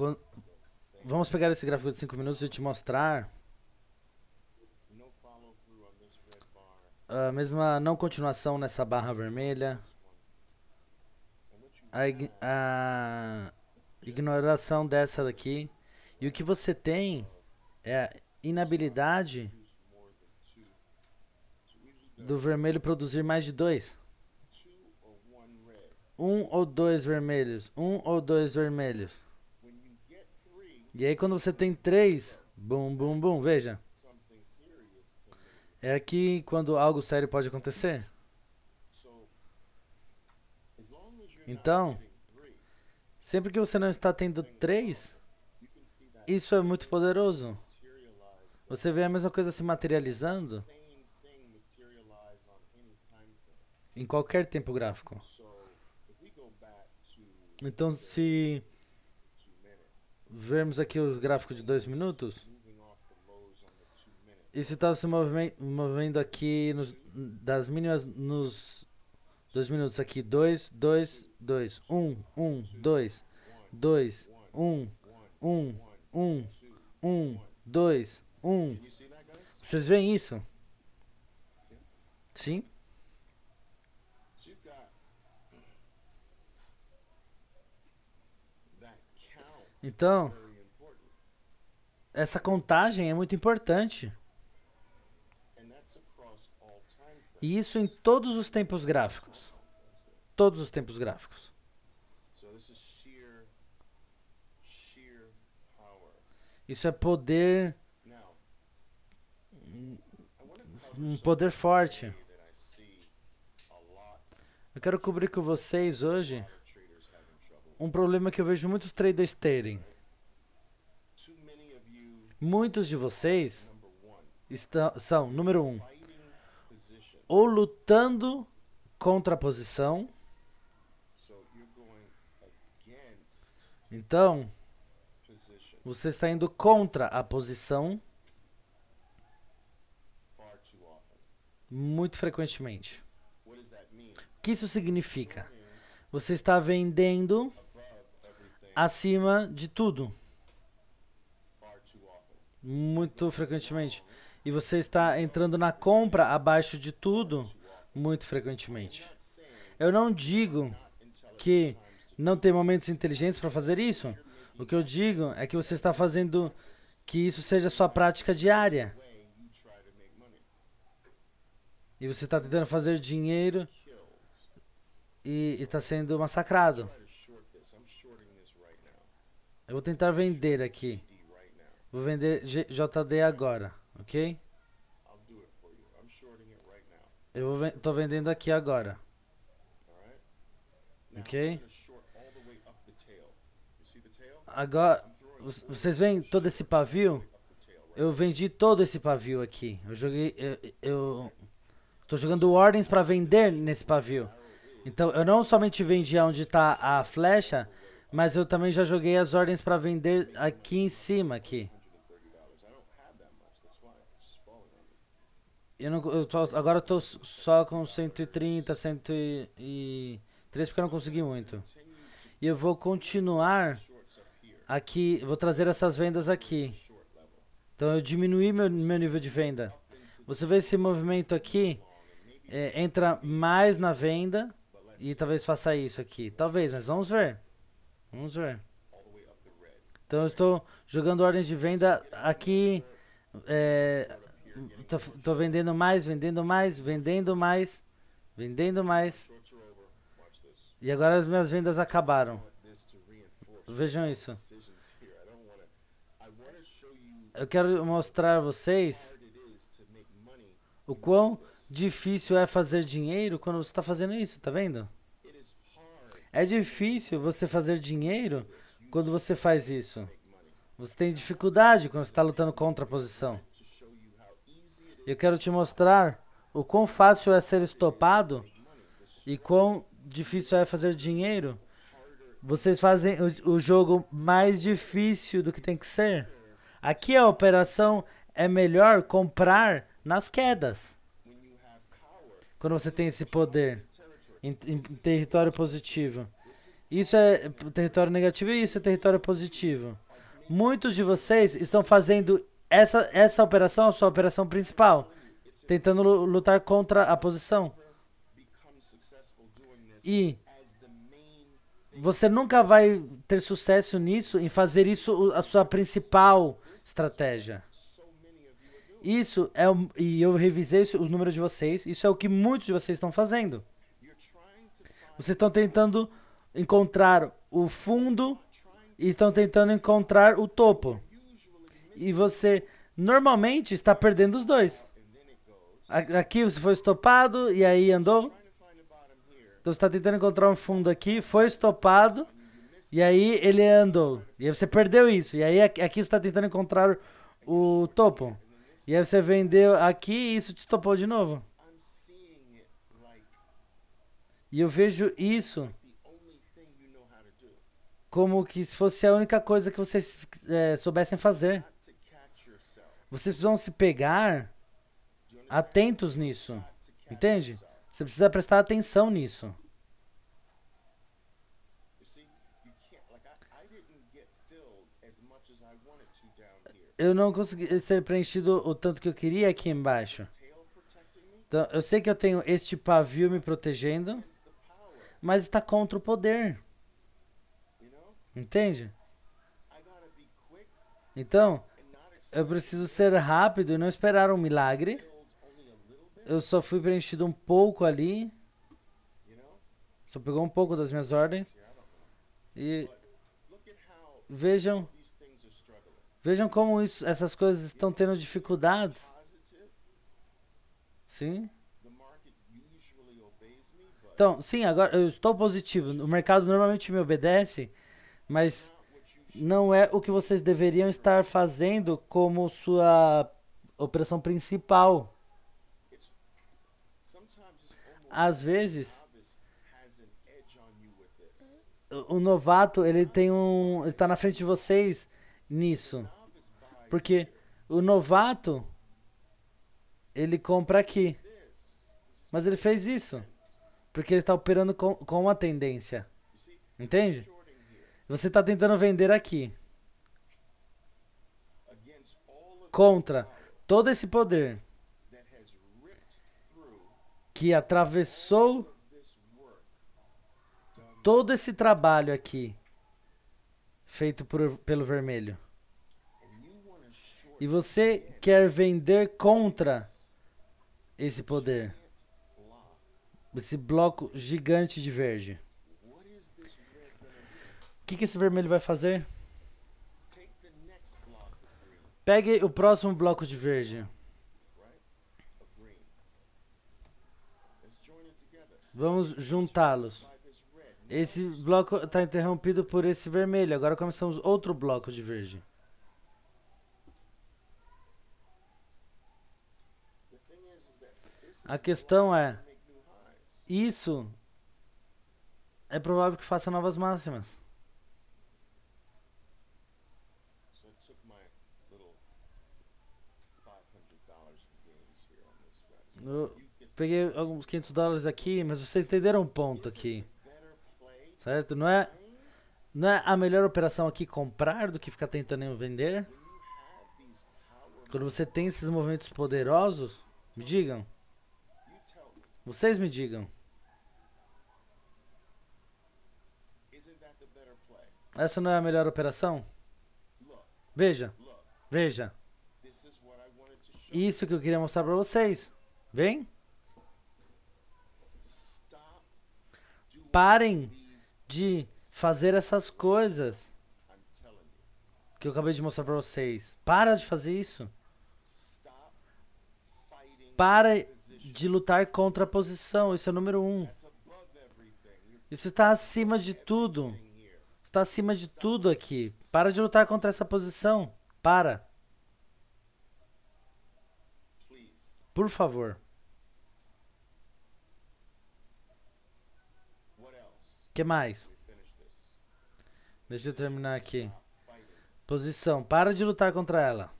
Quando... Vamos pegar esse gráfico de 5 minutos e te mostrar. A mesma não continuação nessa barra vermelha. A, ig a ignoração dessa daqui. E o que você tem é a inabilidade do vermelho produzir mais de dois. Um ou dois vermelhos. Um ou dois vermelhos. E aí quando você tem três, bum, bum, bum, veja. É aqui quando algo sério pode acontecer. Então, sempre que você não está tendo três, isso é muito poderoso. Você vê a mesma coisa se materializando em qualquer tempo gráfico. Então, se vermos aqui o gráfico de dois minutos, isso estava tá se movendo aqui nos, das mínimas nos dois minutos aqui. 2, 2, 2, 1, 1, 2, 2, 1, 1, 1, 1, 2, 1. Vocês veem isso? Sim? Então, essa contagem é muito importante. E isso em todos os tempos gráficos. Todos os tempos gráficos. Isso é poder. Um poder forte. Eu quero cobrir com vocês hoje um problema que eu vejo muitos traders terem. Muitos de vocês estão, são, número um, ou lutando contra a posição. Então, você está indo contra a posição muito frequentemente. O que isso significa? Você está vendendo acima de tudo. Muito frequentemente. E você está entrando na compra abaixo de tudo muito frequentemente. Eu não digo que não tem momentos inteligentes para fazer isso. O que eu digo é que você está fazendo que isso seja sua prática diária. E você está tentando fazer dinheiro e está sendo massacrado. Eu vou tentar vender aqui. Vou vender JD agora, ok? Eu vou, tô vendendo aqui agora. Ok? Agora, vocês veem todo esse pavio? Eu vendi todo esse pavio aqui. Eu joguei. Eu. eu tô jogando ordens para vender nesse pavio. Então eu não somente vendi onde está a flecha, mas eu também já joguei as ordens para vender aqui em cima, aqui. Eu não, eu tô, agora eu tô só com 130, 103, porque eu não consegui muito. E eu vou continuar aqui, vou trazer essas vendas aqui. Então eu diminui meu, meu nível de venda. Você vê esse movimento aqui, é, entra mais na venda e talvez faça isso aqui. Talvez, mas vamos ver. Vamos ver. Então eu estou jogando ordens de venda aqui. É, vendendo mais, vendendo mais, vendendo mais, vendendo mais. E agora as minhas vendas acabaram. Vejam isso. Eu quero mostrar a vocês o quão difícil é fazer dinheiro quando você está fazendo isso, tá vendo? É difícil você fazer dinheiro quando você faz isso. Você tem dificuldade quando está lutando contra a posição. Eu quero te mostrar o quão fácil é ser estopado e quão difícil é fazer dinheiro. Vocês fazem o, o jogo mais difícil do que tem que ser. Aqui a operação é melhor comprar nas quedas. Quando você tem esse poder em, em território positivo. Isso é território negativo e isso é território positivo. Muitos de vocês estão fazendo essa, essa operação, a sua operação principal, tentando lutar contra a posição. E você nunca vai ter sucesso nisso, em fazer isso a sua principal estratégia. Isso é, e eu revisei o número de vocês, isso é o que muitos de vocês estão fazendo. Vocês estão tentando encontrar o fundo e estão tentando encontrar o topo. E você normalmente está perdendo os dois. Aqui você foi estopado e aí andou. Então você está tentando encontrar um fundo aqui, foi estopado e aí ele andou. E aí você perdeu isso. E aí aqui você está tentando encontrar o topo. E aí você vendeu aqui e isso te estopou de novo. E eu vejo isso como que se fosse a única coisa que vocês é, soubessem fazer. Vocês precisam se pegar atentos nisso. Entende? Você precisa prestar atenção nisso. Eu não consegui ser preenchido o tanto que eu queria aqui embaixo. Então, eu sei que eu tenho este pavio me protegendo mas está contra o poder. Entende? Então, eu preciso ser rápido e não esperar um milagre. Eu só fui preenchido um pouco ali. Só pegou um pouco das minhas ordens. E vejam, vejam como isso, essas coisas estão tendo dificuldades. Sim. Então, sim, agora eu estou positivo. O mercado normalmente me obedece, mas não é o que vocês deveriam estar fazendo como sua operação principal. Às vezes, o novato ele tem um, ele está na frente de vocês nisso, porque o novato ele compra aqui, mas ele fez isso. Porque ele está operando com, com uma tendência. Entende? Você está tentando vender aqui. Contra todo esse poder que atravessou todo esse trabalho aqui feito por, pelo vermelho. E você quer vender contra esse poder. Esse bloco gigante de verde. O que, que esse vermelho vai fazer? Pegue o próximo bloco de verde. Vamos juntá-los. Esse bloco está interrompido por esse vermelho. Agora começamos outro bloco de verde. A questão é isso é provável que faça novas máximas. Eu peguei alguns 500 dólares aqui, mas vocês entenderam o ponto aqui. Certo? Não é, não é a melhor operação aqui comprar do que ficar tentando vender? Quando você tem esses movimentos poderosos, me digam. Vocês me digam. Essa não é a melhor operação? Veja, veja. Isso que eu queria mostrar para vocês. Vem. Parem de fazer essas coisas que eu acabei de mostrar para vocês. Para de fazer isso. Para de lutar contra a posição. Isso é o número um. Isso está acima de tudo. Está acima de tudo aqui. Para de lutar contra essa posição. Para. Por favor. que mais? Deixa eu terminar aqui. Posição. Para de lutar contra ela.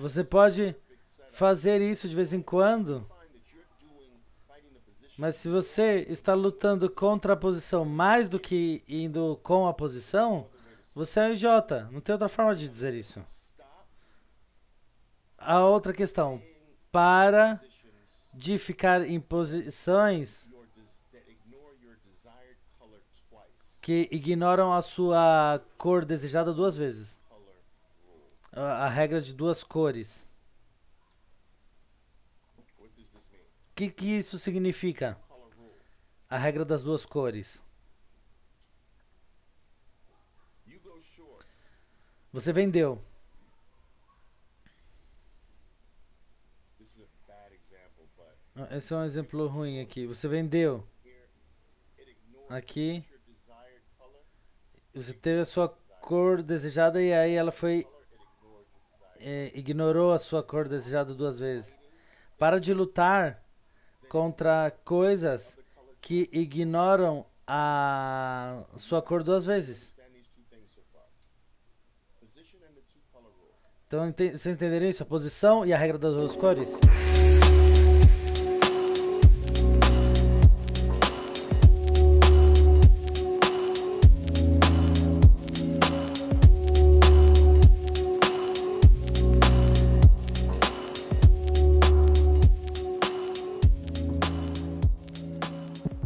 Você pode fazer isso de vez em quando mas se você está lutando contra a posição mais do que indo com a posição, você é um idiota. Não tem outra forma de dizer isso. A outra questão. Para de ficar em posições que ignoram a sua cor desejada duas vezes. A, regra de duas cores que, que isso significa? A regra das duas cores. Você vendeu. Esse é um exemplo ruim aqui. Você vendeu. Aqui. Você teve a sua cor desejada e aí ela foi. É, ignorou a sua cor desejada duas vezes. Para de lutar contra coisas que ignoram a sua cor duas vezes. Então vocês entenderam isso? A posição e a regra das duas cores?